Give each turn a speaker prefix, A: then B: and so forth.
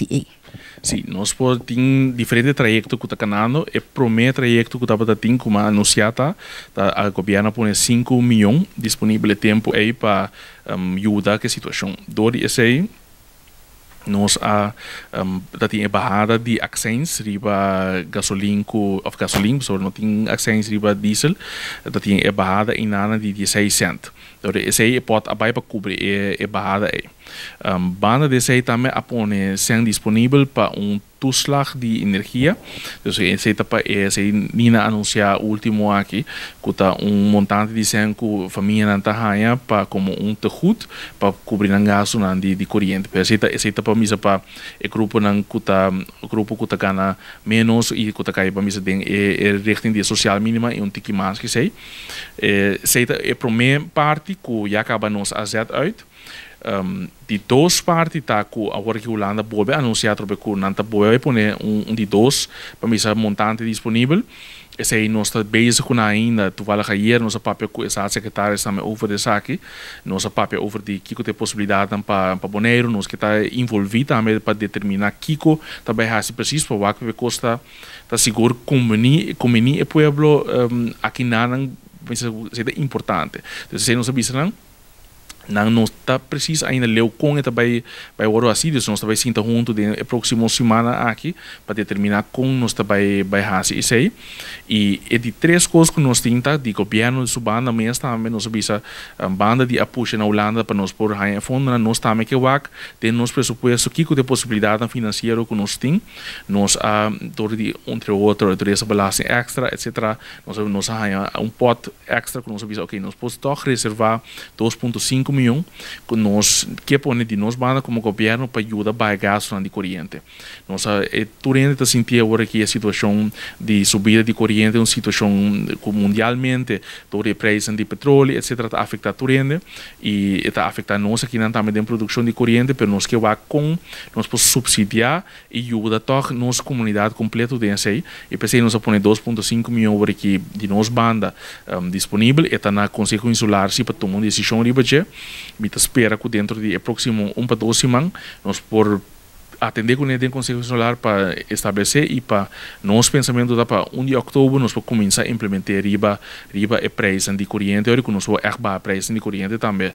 A: STA. Sim, nós podemos diferentes trajetos que está ganhando. O primeiro trajeto que estava tendo, como anunciado, a governo põe 5 milhões disponível tempo aí para um, ajudar a situação. Dor esse aí, nós a um, tem barrada de accents riba gasolina of gasolina sobre não tem accents riba diesel tem a barrada em nada de 16 cent então esse aí pode abai para cobrir a eh, eh, barrada aí um, banda de zij daarmee apone zijn disponibel para un toeslag de energia. Dus zij para zij nina anunciar último aqui kuta um montante de zijn ku família na tahaya para como um tegoed para cobrir ang gasto na de de corrente, Pero zij zij para misa para e grupo nang kuta grupo kuta kana menos e kuta cai para misa ding e, e richting de social mínima e um tiki mais que zij. Eh, é e promeer party ku ja acaba nos azet uit um, ehm, de dois partes tá com a hora que Holanda pode anunciar que Holanda pode poner um, um de dois para misa montante disponível esse aí nós está beijo com ainda tu vale cair nossa papel com essa secretária está me over dessa aqui nossa papia over de Kiko te possibilidade para para Boneiro nós que está envolvido também para determinar Kiko também ehm, há se preciso para o que costa está seguro convenir convenir e pueblo um, aqui nada isso é importante então se não sabia não não está ta ainda leu com está vai vai oro assim isso nós vai sinta junto de próxima semana aqui para determinar com nós ta vai vai isso aí e é de três coisas que nós tinta de governo de banda mas também nós a banda de apoio na Holanda para nós por high fundo nós também que vac tem nos pressuposto que de possibilidade financeira que nós tem nós a dor de entre outro de essa balança extra etc nós nós há um pot extra que nós visa ok nós podemos reservar 2.5 comunhão que, nós, que pone de nós banda como governo para ajudar a gasto de corrente. Nós a eh, Turente está sentindo agora que a situação de subida de corrente é uma situação eh, mundialmente, toda a preço de petróleo, etc., está afetando Turente e está afetando nós aqui também em produção de corrente, mas nós que vai com, nós podemos subsidiar e ajudar a toda a nossa comunidade completa de aí. E pensei, nós põe 2,5 milhões aqui de nós banda um, disponível, e está na Conselho Insular, se para tomar uma decisão, mita espera que dentro de próximo um para dois semanas nós por atender com o Conselho Solar para estabelecer e para nosso pensamento da para 1 de outubro nós começar a implementar riba riba e preço de corrente, olha que nós vamos erbar preço de corrente também